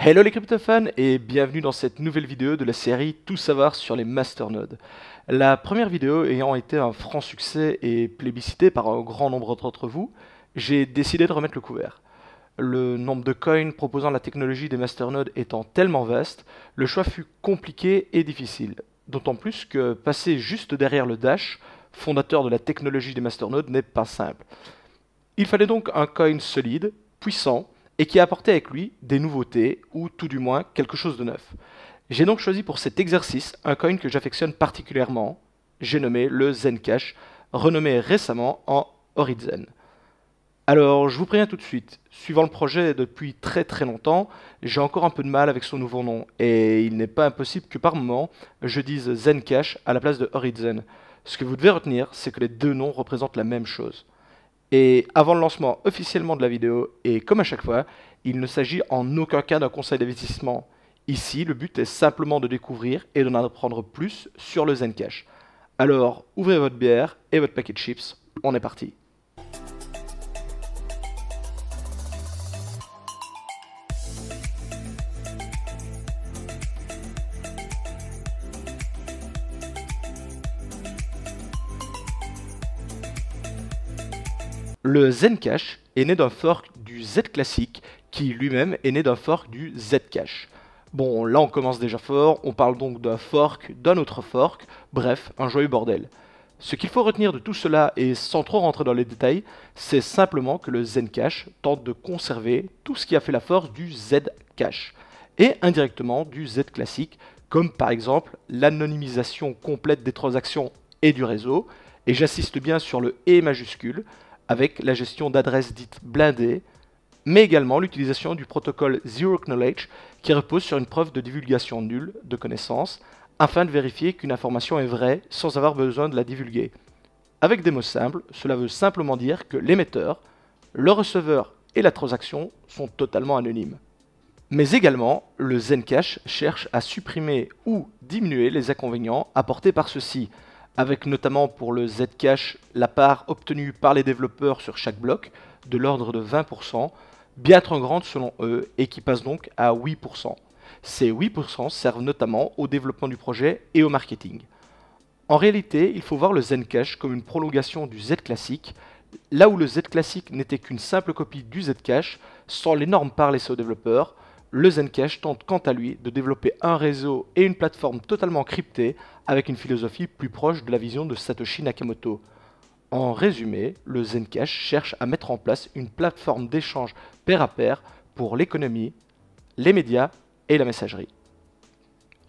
Hello les crypto-fans et bienvenue dans cette nouvelle vidéo de la série Tout savoir sur les masternodes. La première vidéo ayant été un franc succès et plébiscité par un grand nombre d'entre vous, j'ai décidé de remettre le couvert. Le nombre de coins proposant la technologie des masternodes étant tellement vaste, le choix fut compliqué et difficile. D'autant plus que passer juste derrière le Dash, fondateur de la technologie des masternodes, n'est pas simple. Il fallait donc un coin solide, puissant, et qui a apporté avec lui des nouveautés ou tout du moins quelque chose de neuf. J'ai donc choisi pour cet exercice un coin que j'affectionne particulièrement, j'ai nommé le Zencash, renommé récemment en Horizon. Alors, je vous préviens tout de suite, suivant le projet depuis très très longtemps, j'ai encore un peu de mal avec son nouveau nom, et il n'est pas impossible que par moment je dise Zencash à la place de Horizon. Ce que vous devez retenir, c'est que les deux noms représentent la même chose. Et avant le lancement officiellement de la vidéo, et comme à chaque fois, il ne s'agit en aucun cas d'un conseil d'investissement. Ici, le but est simplement de découvrir et d'en apprendre plus sur le Zencash. Alors, ouvrez votre bière et votre paquet de chips, on est parti. Le Zencash est né d'un fork du Z-Classique qui lui-même est né d'un fork du Zcash. Bon, là on commence déjà fort, on parle donc d'un fork, d'un autre fork, bref, un joyeux bordel. Ce qu'il faut retenir de tout cela, et sans trop rentrer dans les détails, c'est simplement que le Zencash tente de conserver tout ce qui a fait la force du Zcash, et indirectement du Z-Classique, comme par exemple l'anonymisation complète des transactions et du réseau, et j'insiste bien sur le « E » majuscule, avec la gestion d'adresses dites blindées, mais également l'utilisation du protocole Zero Knowledge qui repose sur une preuve de divulgation nulle de connaissances afin de vérifier qu'une information est vraie sans avoir besoin de la divulguer. Avec des mots simples, cela veut simplement dire que l'émetteur, le receveur et la transaction sont totalement anonymes. Mais également, le Zencash cherche à supprimer ou diminuer les inconvénients apportés par ceux-ci, avec notamment pour le Zcash la part obtenue par les développeurs sur chaque bloc de l'ordre de 20%, bien trop grande selon eux et qui passe donc à 8%. Ces 8% servent notamment au développement du projet et au marketing. En réalité, il faut voir le Zcash comme une prolongation du Z classique, là où le Z classique n'était qu'une simple copie du Zcash sans l'énorme part laissée aux développeurs, le Zencash tente quant à lui de développer un réseau et une plateforme totalement cryptées avec une philosophie plus proche de la vision de Satoshi Nakamoto. En résumé, le Zencash cherche à mettre en place une plateforme d'échange pair à pair pour l'économie, les médias et la messagerie.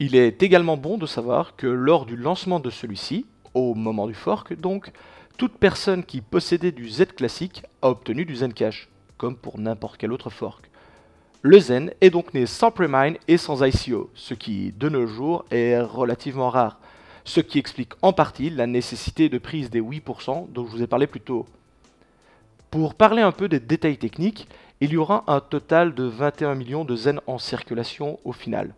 Il est également bon de savoir que lors du lancement de celui-ci, au moment du fork donc, toute personne qui possédait du Z classique a obtenu du Zencash, comme pour n'importe quel autre fork. Le Zen est donc né sans pre-mine et sans ICO, ce qui, de nos jours, est relativement rare. Ce qui explique en partie la nécessité de prise des 8% dont je vous ai parlé plus tôt. Pour parler un peu des détails techniques, il y aura un total de 21 millions de Zen en circulation au final.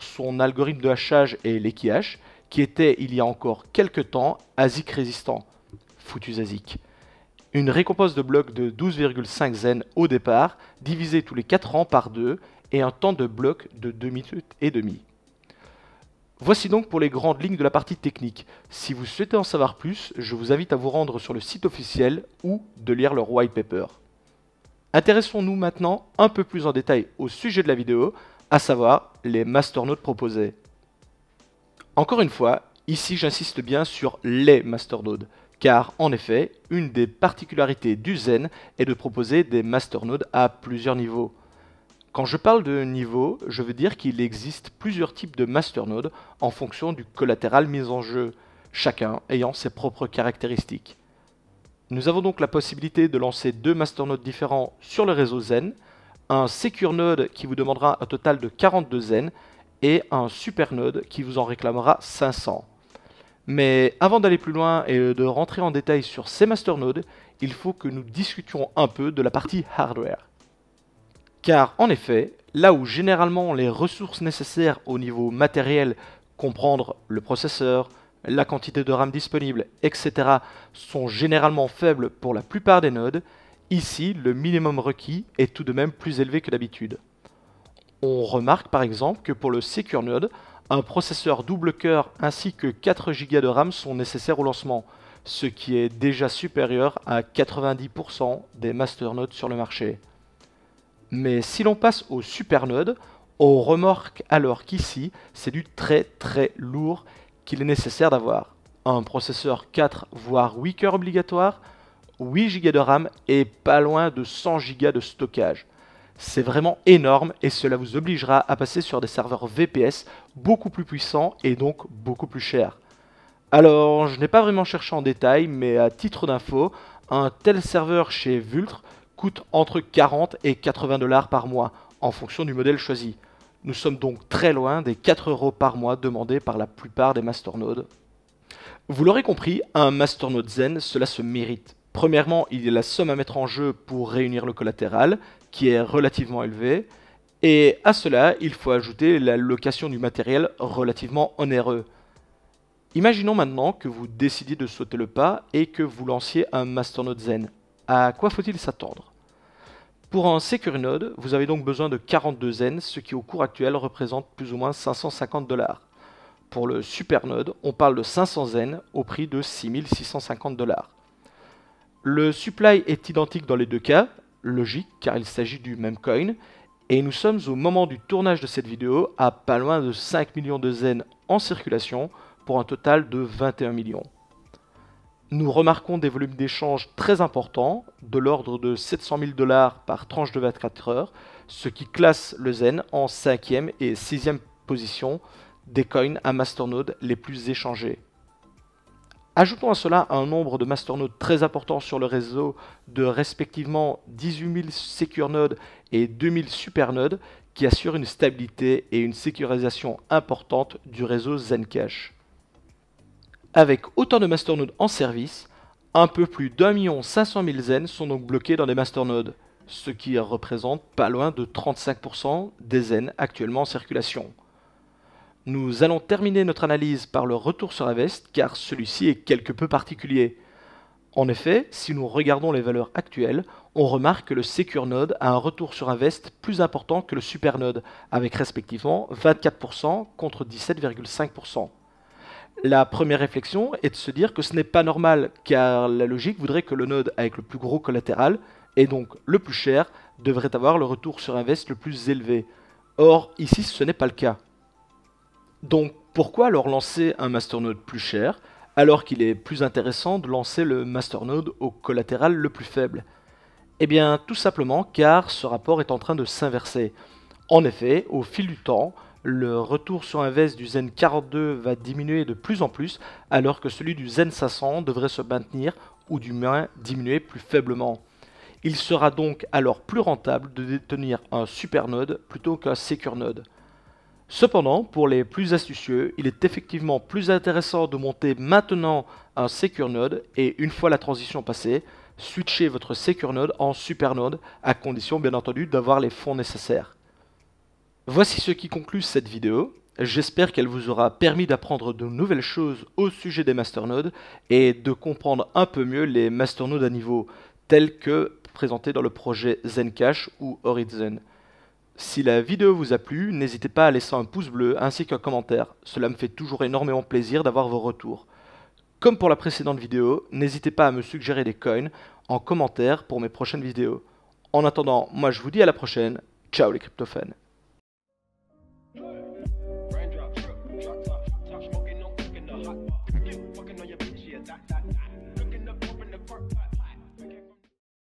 Son algorithme de hachage est l'EKH, qui était il y a encore quelques temps ASIC résistant. Foutu ASIC. Une récompense de blocs de 12,5 zen au départ, divisée tous les 4 ans par 2, et un temps de bloc de 2 minutes et demi. Voici donc pour les grandes lignes de la partie technique. Si vous souhaitez en savoir plus, je vous invite à vous rendre sur le site officiel ou de lire leur white paper. Intéressons-nous maintenant un peu plus en détail au sujet de la vidéo, à savoir les masternodes proposés. Encore une fois, ici j'insiste bien sur les masternodes car en effet, une des particularités du Zen est de proposer des masternodes à plusieurs niveaux. Quand je parle de niveau, je veux dire qu'il existe plusieurs types de masternodes en fonction du collatéral mis en jeu, chacun ayant ses propres caractéristiques. Nous avons donc la possibilité de lancer deux masternodes différents sur le réseau Zen, un secure node qui vous demandera un total de 42 Zen et un super node qui vous en réclamera 500. Mais avant d'aller plus loin et de rentrer en détail sur ces masternodes, il faut que nous discutions un peu de la partie hardware. Car en effet, là où généralement les ressources nécessaires au niveau matériel, comprendre le processeur, la quantité de RAM disponible, etc., sont généralement faibles pour la plupart des nodes, ici le minimum requis est tout de même plus élevé que d'habitude. On remarque par exemple que pour le Secure Node, un processeur double cœur ainsi que 4 Go de RAM sont nécessaires au lancement, ce qui est déjà supérieur à 90% des masternodes sur le marché. Mais si l'on passe au node, on remarque alors qu'ici, c'est du très très lourd qu'il est nécessaire d'avoir. Un processeur 4 voire 8 cœurs obligatoire, 8 Go de RAM et pas loin de 100 Go de stockage. C'est vraiment énorme et cela vous obligera à passer sur des serveurs VPS beaucoup plus puissants et donc beaucoup plus chers. Alors, je n'ai pas vraiment cherché en détail, mais à titre d'info, un tel serveur chez Vultr coûte entre 40 et 80 dollars par mois, en fonction du modèle choisi. Nous sommes donc très loin des 4 euros par mois demandés par la plupart des masternodes. Vous l'aurez compris, un masternode zen, cela se mérite. Premièrement, il y a la somme à mettre en jeu pour réunir le collatéral, qui est relativement élevé. Et à cela, il faut ajouter la location du matériel relativement onéreux. Imaginons maintenant que vous décidiez de sauter le pas et que vous lanciez un Masternode Zen. À quoi faut-il s'attendre Pour un Secure Node, vous avez donc besoin de 42 Zen, ce qui au cours actuel représente plus ou moins 550 dollars. Pour le Super Node, on parle de 500 Zen au prix de 6650 dollars. Le supply est identique dans les deux cas, logique car il s'agit du même coin, et nous sommes au moment du tournage de cette vidéo à pas loin de 5 millions de zen en circulation pour un total de 21 millions. Nous remarquons des volumes d'échanges très importants, de l'ordre de 700 000 dollars par tranche de 24 heures, ce qui classe le zen en 5e et 6e position des coins à Masternode les plus échangés. Ajoutons à cela un nombre de masternodes très important sur le réseau de respectivement 18 000 secure nodes et 2000 supernodes qui assurent une stabilité et une sécurisation importante du réseau Zencash. Avec autant de masternodes en service, un peu plus d'un million 500 000 Zen sont donc bloqués dans des masternodes, ce qui représente pas loin de 35% des Zen actuellement en circulation. Nous allons terminer notre analyse par le retour sur invest, car celui-ci est quelque peu particulier. En effet, si nous regardons les valeurs actuelles, on remarque que le Secure Node a un retour sur invest plus important que le Super Node, avec respectivement 24% contre 17,5%. La première réflexion est de se dire que ce n'est pas normal, car la logique voudrait que le node avec le plus gros collatéral, et donc le plus cher, devrait avoir le retour sur invest le plus élevé. Or, ici, ce n'est pas le cas. Donc pourquoi alors lancer un masternode plus cher alors qu'il est plus intéressant de lancer le masternode au collatéral le plus faible Eh bien tout simplement car ce rapport est en train de s'inverser. En effet, au fil du temps, le retour sur invest du Zen 42 va diminuer de plus en plus alors que celui du Zen 500 devrait se maintenir ou du moins diminuer plus faiblement. Il sera donc alors plus rentable de détenir un supernode plutôt qu'un secure node. Cependant, pour les plus astucieux, il est effectivement plus intéressant de monter maintenant un Secure Node et une fois la transition passée, switcher votre Secure Node en Super Node, à condition bien entendu d'avoir les fonds nécessaires. Voici ce qui conclut cette vidéo. J'espère qu'elle vous aura permis d'apprendre de nouvelles choses au sujet des masternodes et de comprendre un peu mieux les masternodes à niveau tels que présentés dans le projet Zencash ou Horizon. Si la vidéo vous a plu, n'hésitez pas à laisser un pouce bleu ainsi qu'un commentaire, cela me fait toujours énormément plaisir d'avoir vos retours. Comme pour la précédente vidéo, n'hésitez pas à me suggérer des coins en commentaire pour mes prochaines vidéos. En attendant, moi je vous dis à la prochaine, ciao les cryptophènes